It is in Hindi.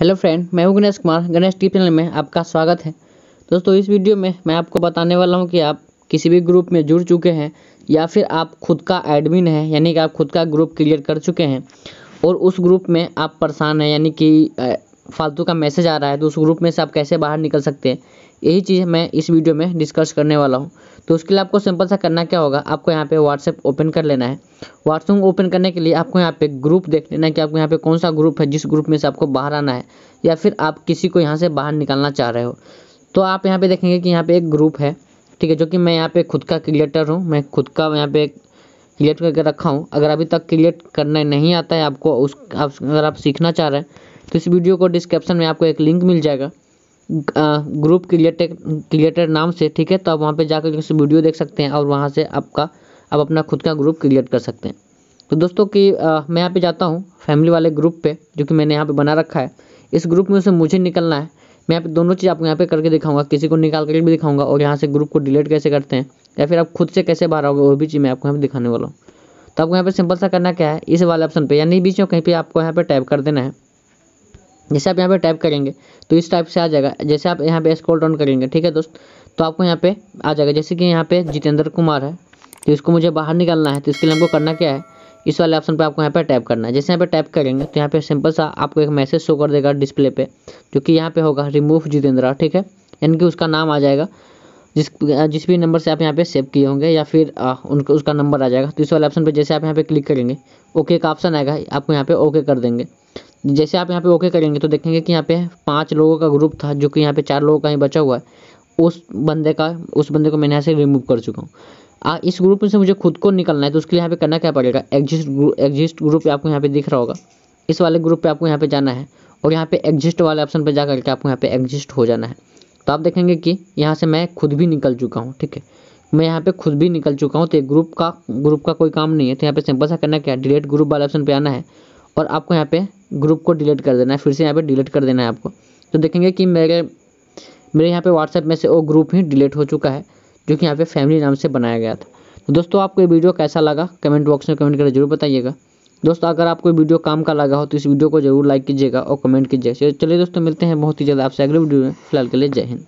हेलो फ्रेंड मैं हूं गणेश कुमार गणेश टी चैनल में आपका स्वागत है दोस्तों इस वीडियो में मैं आपको बताने वाला हूं कि आप किसी भी ग्रुप में जुड़ चुके हैं या फिर आप खुद का एडमिन हैं यानी कि आप खुद का ग्रुप क्रिएट कर चुके हैं और उस ग्रुप में आप परेशान हैं यानी कि फालतू का मैसेज आ रहा है तो उस ग्रुप में से आप कैसे बाहर निकल सकते हैं यही चीज़ मैं इस वीडियो में डिस्कस करने वाला हूँ तो उसके लिए आपको सिंपल सा करना क्या होगा आपको यहाँ पे व्हाट्सएप ओपन कर लेना है व्हाट्सएप ओपन करने के लिए आपको यहाँ पे ग्रुप देख लेना है कि आपको यहाँ पे कौन सा ग्रुप है जिस ग्रुप में से आपको बाहर आना है या फिर आप किसी को यहाँ से बाहर निकालना चाह रहे हो तो आप यहाँ पर देखेंगे कि यहाँ पर एक ग्रुप है ठीक है जो कि मैं यहाँ पर खुद का क्रिएटर हूँ मैं खुद का यहाँ पर क्रिएट करके रखा हूँ अगर अभी तक क्रिएट करना नहीं आता है आपको उस आप अगर आप सीखना चाह रहे हैं तो इस वीडियो को डिस्क्रिप्शन में आपको एक लिंक मिल जाएगा ग्रुप क्रिएटेड क्रिएटेड नाम से ठीक है तो आप वहाँ पे जाकर किसी वीडियो देख सकते हैं और वहाँ से आपका आप अपना खुद का ग्रुप क्रिएट कर सकते हैं तो दोस्तों कि आ, मैं यहाँ पे जाता हूँ फैमिली वाले ग्रुप पे जो कि मैंने यहाँ पे बना रखा है इस ग्रुप में से मुझे निकलना है मैं यहाँ पे दोनों चीज़ आपको यहाँ पे करके दिखाऊंगा किसी को निकाल करके भी दिखाऊंगा और यहाँ से ग्रुप को डिलीट कैसे करते हैं या फिर आप खुद से कैसे बाहर आओगे वो भी चीज़ मैं आपको यहाँ पर दिखाने वाला हूँ तो आपको यहाँ पर सिंपल सा करना क्या है इस वाले ऑप्शन पर यानी बीच में कहीं पर आपको यहाँ पर टाइप कर देना है जैसे आप यहाँ पे टाइप करेंगे तो इस टाइप से आ जाएगा जैसे आप यहाँ पे स्क्रॉल डाउन करेंगे ठीक है दोस्त तो आपको यहाँ पे आ जाएगा जैसे कि यहाँ पे जितेंद्र कुमार है तो इसको मुझे बाहर निकालना है तो इसके लिए हमको करना क्या है इस वाले ऑप्शन पे आपको यहाँ पे टाइप करना है जैसे यहाँ पे टैप करेंगे तो यहाँ पे सिंपल सा आपको एक मैसेज शो कर देगा डिस्प्ले पे जो कि यहाँ पे होगा रिमूव जितेंद्रा ठीक है यानी कि उसका नाम आ जाएगा जिस जिस भी नंबर से आप यहाँ पे सेव किए होंगे या फिर उनको उसका नंबर आ जाएगा तो इस वाले ऑप्शन पर जैसे आप यहाँ पे क्लिक करेंगे ओके का ऑप्शन आएगा आपको यहाँ पे ओके कर देंगे जैसे आप यहाँ पे ओके करेंगे तो देखेंगे कि यहाँ पे पाँच लोगों का ग्रुप था जो कि यहाँ पे चार लोगों का ही बचा हुआ है उस बंदे का उस बंदे को मैंने यहाँ से रिमूव कर चुका हूँ इस ग्रुप में से मुझे खुद को निकलना है तो उसके लिए यहाँ पे करना क्या पड़ेगा एग्जिस्ट एग्जिस्ट ग्रुप आपको यहाँ पे दिख रहा होगा इस वाले ग्रुप पे आपको यहाँ पे जाना है और यहाँ पे एग्जिस्ट वाले ऑप्शन पर जा करके आपको यहाँ पे एग्जिस्ट हो जाना है तो आप देखेंगे कि यहाँ से मैं खुद भी निकल चुका हूँ ठीक है मैं यहाँ पे खुद भी निकल चुका हूँ तो ग्रुप का ग्रुप का कोई काम नहीं है तो यहाँ पे सिंपल सा करना क्या डिलीट ग्रुप वाले ऑप्शन पे आना है और आपको यहाँ पे ग्रुप को डिलीट कर देना है फिर से यहाँ पे डिलीट कर देना है आपको तो देखेंगे कि मेरे मेरे यहाँ पे व्हाट्सएप में से वो ग्रुप ही डिलीट हो चुका है जो कि यहाँ पे फैमिली नाम से बनाया गया था तो दोस्तों आपको ये वीडियो कैसा लगा कमेंट बॉक्स में कमेंट करके जरूर बताइएगा दोस्तों अगर आपको वीडियो काम का लगा हो तो इस वीडियो को जरूर लाइक कीजिएगा और कमेंट कीजिएगा चलिए दोस्तों मिलते हैं बहुत ही जल्द आपसे अगले वीडियो में फिलहाल के लिए जय हिंद